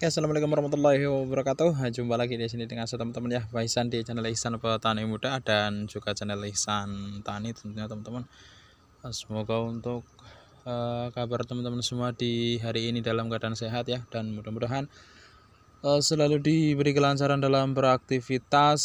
Oke, assalamualaikum warahmatullahi wabarakatuh. Jumpa lagi di sini dengan saya teman-teman ya, Faisan di channel Ihsan Petani Muda dan juga channel Ihsan Tani tentunya teman-teman. Semoga untuk uh, kabar teman-teman semua di hari ini dalam keadaan sehat ya dan mudah-mudahan uh, selalu diberi kelancaran dalam beraktivitas,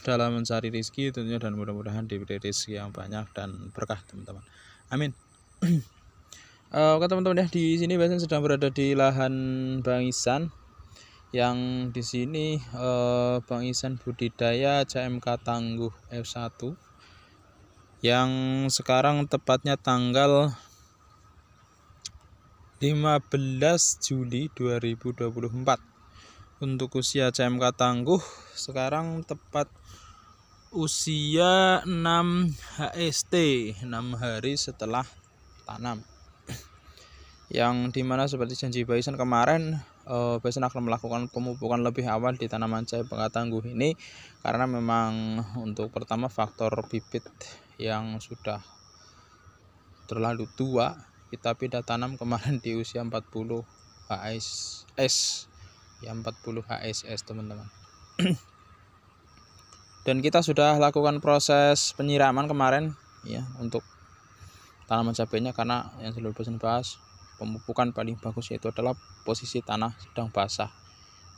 dalam mencari rezeki tentunya dan mudah-mudahan diberi rezeki yang banyak dan berkah teman-teman. Amin. Oke teman-teman ya di sini biasanya sedang berada di lahan bangisan yang di sini eh, Bang Isan Budidaya CMK Tangguh F1 yang sekarang tepatnya tanggal 15 Juli 2024 untuk usia CMK tangguh sekarang tepat usia 6 HST 6 hari setelah tanam yang dimana seperti janji Baisan kemarin uh, eh, Basin akan melakukan pemupukan lebih awal di tanaman jahe tangguh ini karena memang untuk pertama faktor bibit yang sudah terlalu tua kita pindah tanam kemarin di usia 40 HSS ya 40 HSS teman-teman dan kita sudah lakukan proses penyiraman kemarin ya untuk tanaman cabenya karena yang seluruh pesan bahas pemupukan paling bagus yaitu adalah posisi tanah sedang basah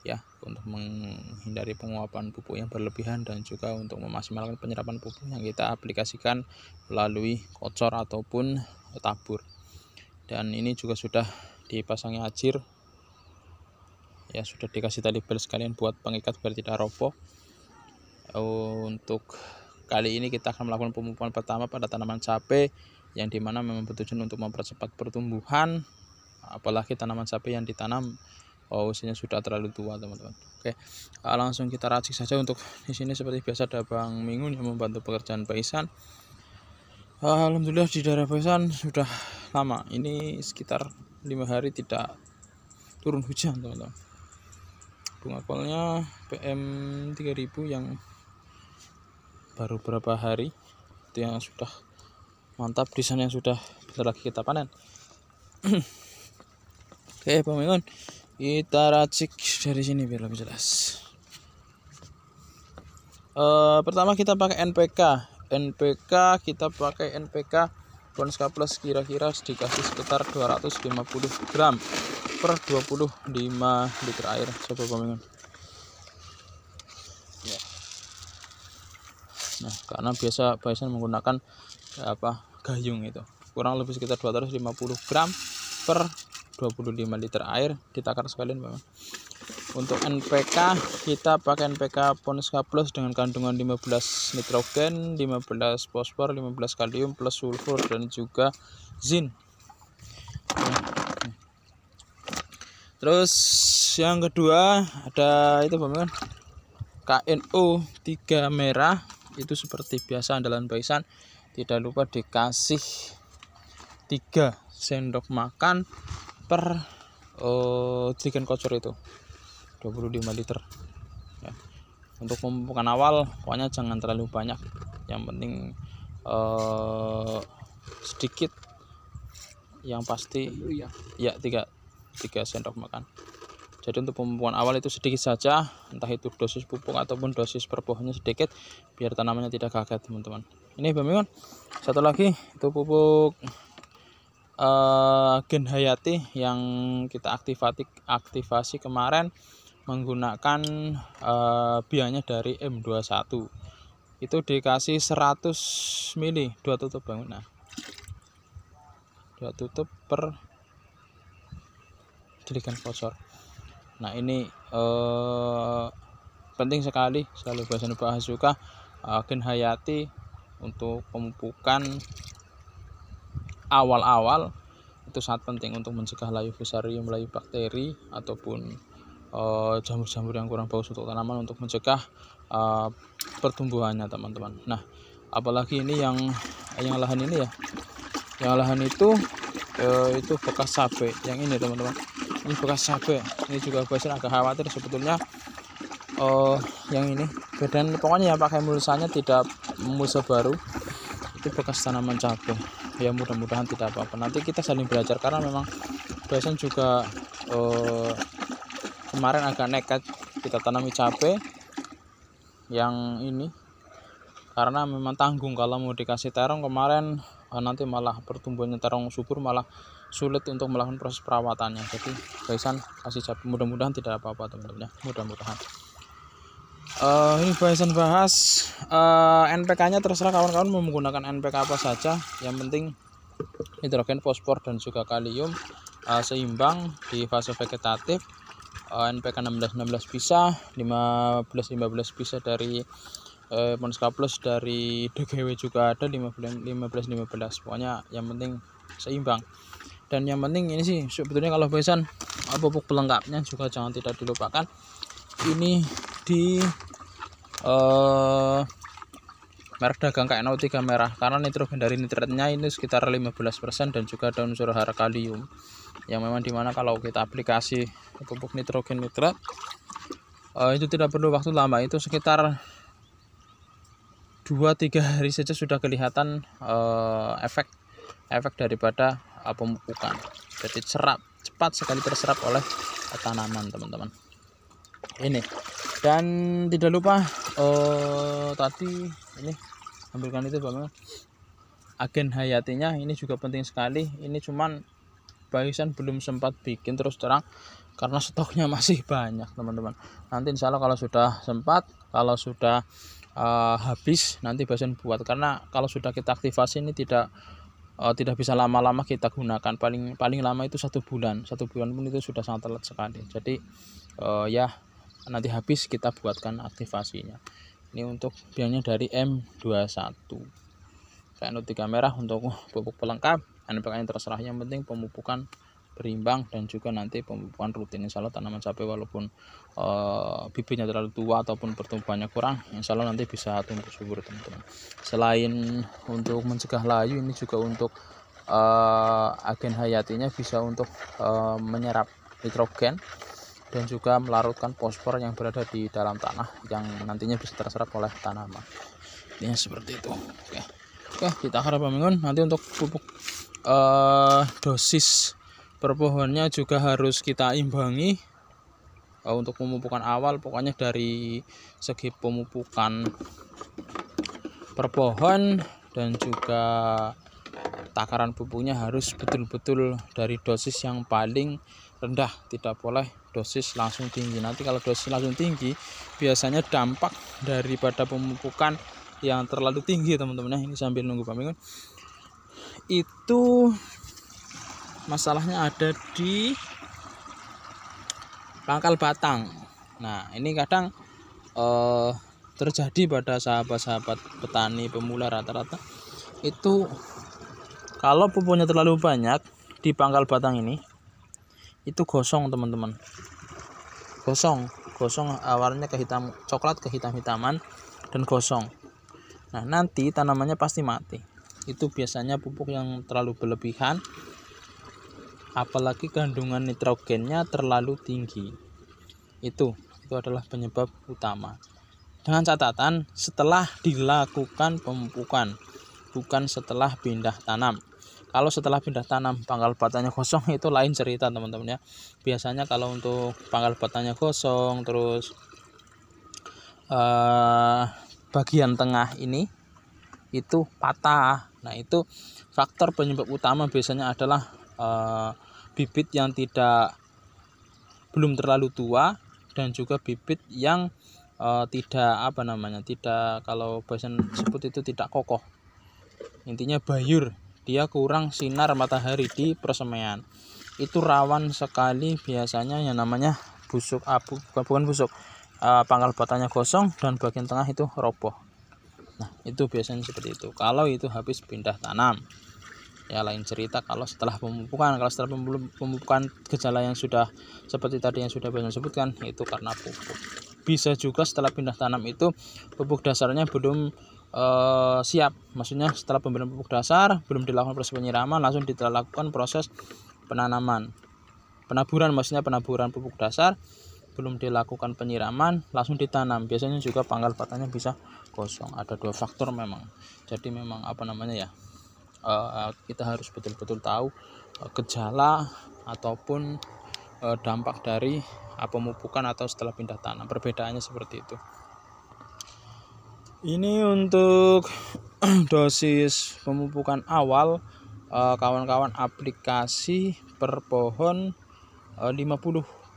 ya untuk menghindari penguapan pupuk yang berlebihan dan juga untuk memaksimalkan penyerapan pupuk yang kita aplikasikan melalui kocor ataupun tabur dan ini juga sudah dipasangnya acir ya sudah dikasih tali bel sekalian buat pengikat biar tidak roboh untuk kali ini kita akan melakukan pemupukan pertama pada tanaman cabai yang dimana memang bertujuan untuk mempercepat pertumbuhan apalagi tanaman sapi yang ditanam oh, usianya sudah terlalu tua teman-teman oke ah, langsung kita racik saja untuk di sini seperti biasa ada bang Mingun yang membantu pekerjaan Paisan ah, Alhamdulillah di daerah Paisan sudah lama ini sekitar lima hari tidak turun hujan teman-teman bunga kolnya PM 3000 yang baru berapa hari itu yang sudah mantap desain yang sudah bentar lagi kita panen oke pemingun kita racik dari sini biar lebih jelas e, pertama kita pakai NPK NPK kita pakai NPK Bonska Plus kira-kira dikasih sekitar 250 gram per 25 liter air coba pemingun ya. nah karena biasa biasanya menggunakan eh, apa gayung itu kurang lebih sekitar 250 gram per 25 liter air ditakar sekalian memang untuk NPK kita pakai NPK Ponska Plus dengan kandungan 15 nitrogen 15 fosfor 15 kalium plus sulfur dan juga zin. terus yang kedua ada itu pemirsa KNO 3 merah itu seperti biasa andalan Baisan tidak lupa dikasih tiga sendok makan per uh, chicken kocor itu 25 liter ya. untuk pemupukan awal pokoknya jangan terlalu banyak yang penting uh, sedikit yang pasti ya. ya tiga tiga sendok makan jadi untuk pemupukan awal itu sedikit saja entah itu dosis pupuk ataupun dosis perpohonnya sedikit biar tanamannya tidak kaget teman-teman ini bamiwan satu lagi itu pupuk uh, gen hayati yang kita aktivasi aktivasi kemarin menggunakan uh, eh, bianya dari M21 itu dikasih 100 mili dua tutup bangun nah dua tutup per jadikan voucher nah ini eh, penting sekali selalu bahasan bahasuka gen eh, hayati untuk pemupukan awal-awal itu sangat penting untuk mencegah layu fusarium layu bakteri ataupun eh, jamur-jamur yang kurang bagus untuk tanaman untuk mencegah eh, pertumbuhannya teman-teman nah apalagi ini yang yang lahan ini ya yang lahan itu itu bekas cabe yang ini teman-teman ini bekas cabe ini juga basir agak khawatir sebetulnya oh yang ini bedan pokoknya ya pakai mulsanya tidak mulsa baru itu bekas tanaman cabe ya mudah-mudahan tidak apa-apa nanti kita saling belajar karena memang dosen juga eh, kemarin agak nekat kita tanami cabe yang ini karena memang tanggung kalau mau dikasih terong kemarin eh, nanti malah pertumbuhannya terong subur malah sulit untuk melakukan proses perawatannya jadi baisan kasih jawab mudah-mudahan tidak apa-apa teman-teman ya mudah-mudahan uh, ini baisan bahas uh, eh, NPK nya terserah kawan-kawan mau menggunakan NPK apa saja yang penting hidrogen fosfor dan juga kalium uh, seimbang di fase vegetatif uh, NPK 16-16 bisa 15-15 bisa dari eh, Monska Plus dari DGW juga ada 15 15 15 pokoknya yang penting seimbang dan yang penting ini sih sebetulnya kalau besan pupuk pelengkapnya juga jangan tidak dilupakan ini di eh, merek dagang KNO3 merah karena nitrogen dari nitratnya ini sekitar 15% dan juga daun unsur kalium yang memang dimana kalau kita aplikasi pupuk nitrogen nitrat uh, itu tidak perlu waktu lama itu sekitar 2-3 hari saja sudah kelihatan uh, efek efek daripada Uh, pemupukan jadi serap cepat sekali terserap oleh uh, tanaman teman-teman ini dan tidak lupa uh, tadi ini ambilkan itu bagaimana agen hayatinya ini juga penting sekali ini cuman Barisan belum sempat bikin terus terang karena stoknya masih banyak teman-teman nanti insya Allah kalau sudah sempat kalau sudah uh, habis nanti Barisan buat karena kalau sudah kita aktivasi ini tidak uh, tidak bisa lama-lama kita gunakan paling paling lama itu satu bulan satu bulan pun itu sudah sangat telat sekali jadi uh, ya nanti habis kita buatkan aktivasinya ini untuk biangnya dari M21 kayak tiga merah untuk pupuk pelengkap NPK yang terserah yang penting pemupukan berimbang dan juga nanti pemupukan rutin insya Allah tanaman cabai walaupun e, bibitnya terlalu tua ataupun pertumbuhannya kurang insya Allah nanti bisa tumbuh subur teman-teman selain untuk mencegah layu ini juga untuk e, agen hayatinya bisa untuk e, menyerap nitrogen dan juga melarutkan fosfor yang berada di dalam tanah yang nantinya bisa terserap oleh tanaman Ini seperti itu oke oke kita harap ya, mengun nanti untuk pupuk uh, dosis perpohonnya juga harus kita imbangi eh, untuk pemupukan awal pokoknya dari segi pemupukan perpohon dan juga takaran pupuknya harus betul-betul dari dosis yang paling rendah tidak boleh dosis langsung tinggi nanti kalau dosis langsung tinggi biasanya dampak daripada pemupukan yang terlalu tinggi teman-teman ya ini sambil nunggu pamingan itu masalahnya ada di pangkal batang nah ini kadang eh, terjadi pada sahabat-sahabat petani pemula rata-rata itu kalau pupuknya terlalu banyak di pangkal batang ini itu gosong teman-teman gosong gosong awalnya kehitam coklat kehitaman hitaman dan gosong nah nanti tanamannya pasti mati itu biasanya pupuk yang terlalu berlebihan apalagi kandungan nitrogennya terlalu tinggi. Itu itu adalah penyebab utama. Dengan catatan setelah dilakukan pemupukan, bukan setelah pindah tanam. Kalau setelah pindah tanam pangkal batangnya kosong itu lain cerita teman-teman ya. Biasanya kalau untuk pangkal batangnya kosong terus eh, bagian tengah ini itu patah. Nah, itu faktor penyebab utama biasanya adalah Eh, bibit yang tidak belum terlalu tua dan juga bibit yang uh, tidak apa namanya tidak kalau bahasa sebut itu tidak kokoh intinya bayur dia kurang sinar matahari di persemaian itu rawan sekali biasanya yang namanya busuk abu bukan, bukan busuk uh, pangkal batangnya kosong dan bagian tengah itu roboh Nah, itu biasanya seperti itu. Kalau itu habis pindah tanam ya lain cerita kalau setelah pemupukan kalau setelah pemupukan gejala yang sudah seperti tadi yang sudah banyak sebutkan itu karena pupuk bisa juga setelah pindah tanam itu pupuk dasarnya belum e, siap maksudnya setelah pemberian pupuk dasar belum dilakukan proses penyiraman langsung dilakukan proses penanaman penaburan maksudnya penaburan pupuk dasar belum dilakukan penyiraman langsung ditanam biasanya juga pangkal batangnya bisa kosong ada dua faktor memang jadi memang apa namanya ya Eh, kita harus betul-betul tahu eh, gejala ataupun eh, dampak dari pemupukan atau setelah pindah tanam perbedaannya seperti itu ini untuk dosis pemupukan awal kawan-kawan aplikasi per pohon 50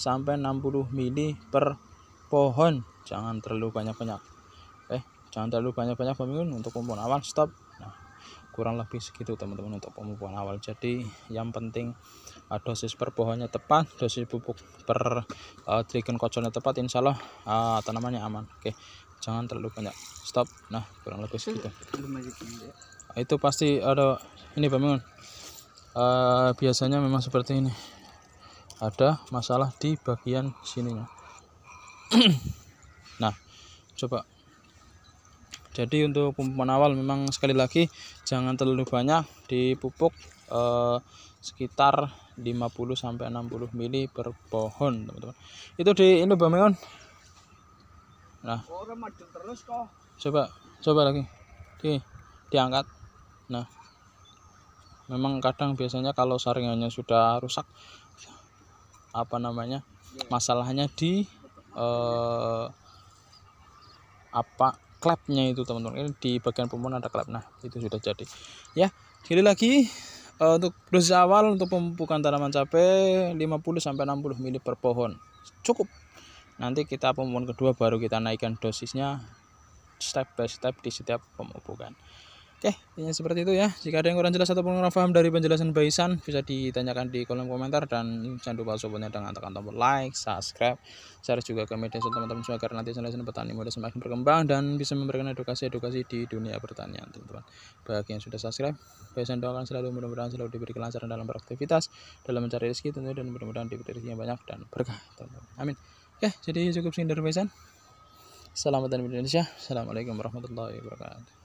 sampai 60 mili per pohon jangan terlalu banyak-banyak eh jangan terlalu banyak-banyak pemimpin untuk pemupukan awal stop kurang lebih segitu teman-teman untuk pemupukan awal jadi yang penting uh, dosis per pohonnya tepat dosis pupuk per uh, trigon tepat insya Allah uh, tanamannya aman oke jangan terlalu banyak stop nah kurang lebih segitu itu pasti ada ini bangun uh, biasanya memang seperti ini ada masalah di bagian sininya nah coba jadi untuk pemupukan awal memang sekali lagi jangan terlalu banyak dipupuk eh, sekitar 50 sampai 60 mili per pohon teman-teman itu di ini Bameon nah coba coba lagi di diangkat nah memang kadang biasanya kalau saringannya sudah rusak apa namanya iya. masalahnya di eh, apa klapnya itu teman-teman ini di bagian pembunuh ada klap nah itu sudah jadi ya jadi lagi uh, untuk dosis awal untuk pemupukan tanaman cabe 50 sampai 60 mili per pohon cukup nanti kita pemupukan kedua baru kita naikkan dosisnya step by step di setiap pemupukan Oke, intinya seperti itu ya. Jika ada yang kurang jelas ataupun kurang paham dari penjelasan Baisan, bisa ditanyakan di kolom komentar dan jangan lupa sobatnya dengan tekan tombol like, subscribe, share juga ke media sosial teman-teman semua agar nanti channel petani muda semakin berkembang dan bisa memberikan edukasi-edukasi di dunia pertanian, teman-teman. Bagi yang sudah subscribe, Baisan doakan selalu mudah-mudahan selalu diberi kelancaran dalam beraktivitas, dalam mencari rezeki tentunya dan mudah-mudahan diberi rezeki yang banyak dan berkah, teman-teman. Amin. Oke, jadi cukup sekian dari Baisan. Selamat dari Indonesia. Assalamualaikum warahmatullahi wabarakatuh.